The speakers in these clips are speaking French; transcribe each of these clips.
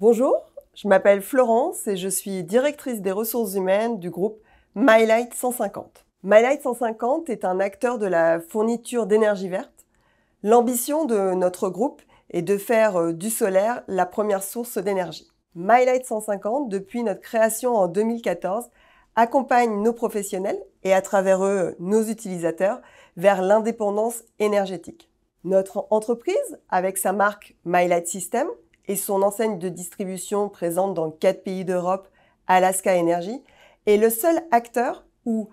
Bonjour, je m'appelle Florence et je suis directrice des ressources humaines du groupe MyLight 150. MyLight 150 est un acteur de la fourniture d'énergie verte. L'ambition de notre groupe est de faire euh, du solaire la première source d'énergie. MyLight 150, depuis notre création en 2014, accompagne nos professionnels et à travers eux nos utilisateurs vers l'indépendance énergétique. Notre entreprise, avec sa marque MyLight System, et son enseigne de distribution présente dans quatre pays d'Europe, Alaska Energy, est le seul acteur où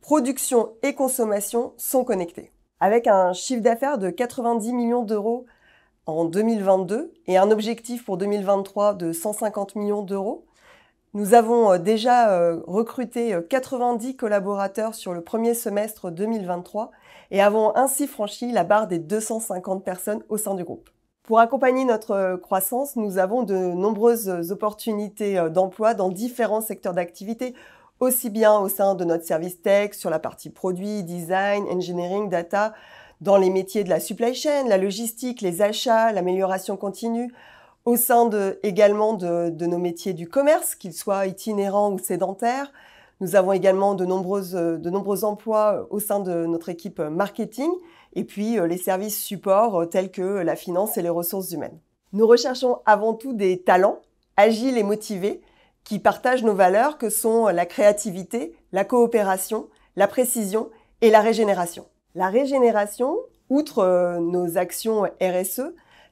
production et consommation sont connectés. Avec un chiffre d'affaires de 90 millions d'euros en 2022 et un objectif pour 2023 de 150 millions d'euros, nous avons euh, déjà euh, recruté 90 euh, collaborateurs sur le premier semestre 2023 et avons ainsi franchi la barre des 250 personnes au sein du groupe. Pour accompagner notre euh, croissance, nous avons de nombreuses opportunités euh, d'emploi dans différents secteurs d'activité, aussi bien au sein de notre service tech, sur la partie produit, design, engineering, data, dans les métiers de la supply chain, la logistique, les achats, l'amélioration continue, au sein également de, de, nos métiers du commerce, qu'ils soient itinérants ou sédentaires, nous avons également de, euh, nombreux emplois euh, au sein de notre équipe euh, marketing et puis les services supports tels que la finance et les ressources humaines. Nous recherchons avant tout des talents agiles et motivés qui partagent nos valeurs que sont la créativité, la coopération, la précision et la régénération. La régénération, outre nos actions RSE,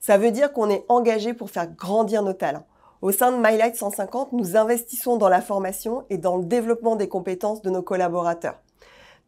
ça veut dire qu'on est engagé pour faire grandir nos talents. Au sein de MyLight 150, nous investissons dans la formation et dans le développement des compétences de nos collaborateurs.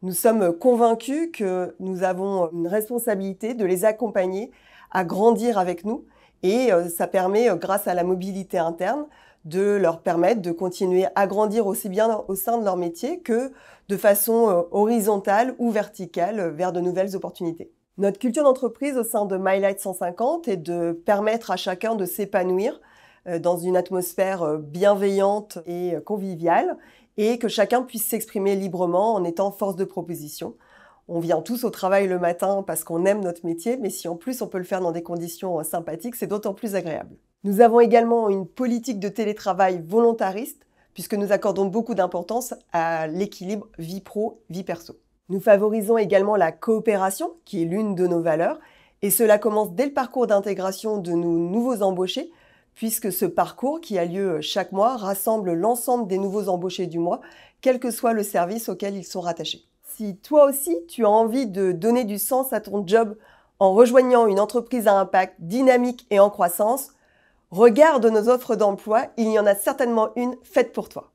Nous sommes convaincus que nous avons une responsabilité de les accompagner à grandir avec nous et euh, ça permet, euh, grâce à la mobilité interne, de leur permettre de continuer à grandir aussi bien au sein de leur métier que de façon euh, horizontale ou verticale vers de nouvelles opportunités. Notre culture d'entreprise au sein de MyLight 150 est de permettre à chacun de s'épanouir, euh, dans une atmosphère euh, bienveillante et euh, conviviale, et que chacun puisse s'exprimer librement en étant force de proposition. On vient tous au travail le matin parce qu'on aime notre métier, mais si en plus on peut le faire dans des conditions sympathiques, c'est d'autant plus agréable. Nous avons également une politique de télétravail volontariste, puisque nous accordons beaucoup d'importance à l'équilibre vie pro-vie perso. Nous favorisons également la coopération, qui est l'une de nos valeurs, et cela commence dès le parcours d'intégration de nos nouveaux embauchés, puisque ce parcours qui a lieu chaque mois rassemble l'ensemble des nouveaux embauchés du mois, quel que soit le service auquel ils sont rattachés. Si toi aussi tu as envie de donner du sens à ton job en rejoignant une entreprise à impact dynamique et en croissance, regarde nos offres d'emploi, il y en a certainement une faite pour toi.